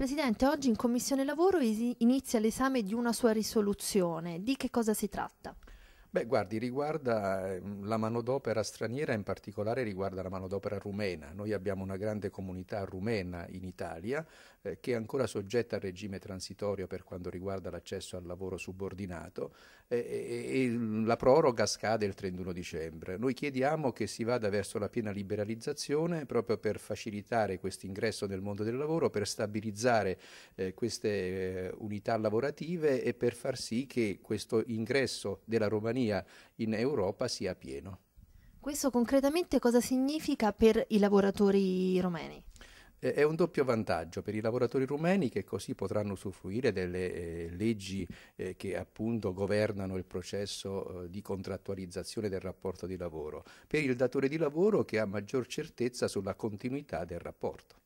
Presidente, oggi in Commissione Lavoro inizia l'esame di una sua risoluzione. Di che cosa si tratta? Beh, guardi, riguarda ehm, la manodopera straniera, in particolare riguarda la manodopera rumena. Noi abbiamo una grande comunità rumena in Italia eh, che è ancora soggetta al regime transitorio per quanto riguarda l'accesso al lavoro subordinato eh, e, e, la proroga scade il 31 dicembre. Noi chiediamo che si vada verso la piena liberalizzazione proprio per facilitare questo ingresso nel mondo del lavoro, per stabilizzare eh, queste eh, unità lavorative e per far sì che questo ingresso della Romania compagnia in Europa sia pieno. Questo concretamente cosa significa per i lavoratori romeni? è un doppio vantaggio per i lavoratori rumeni che così potranno usufruire delle eh, leggi eh, che appunto governano il processo eh, di contrattualizzazione del rapporto di lavoro, per il datore di lavoro che ha maggior certezza sulla continuità del rapporto.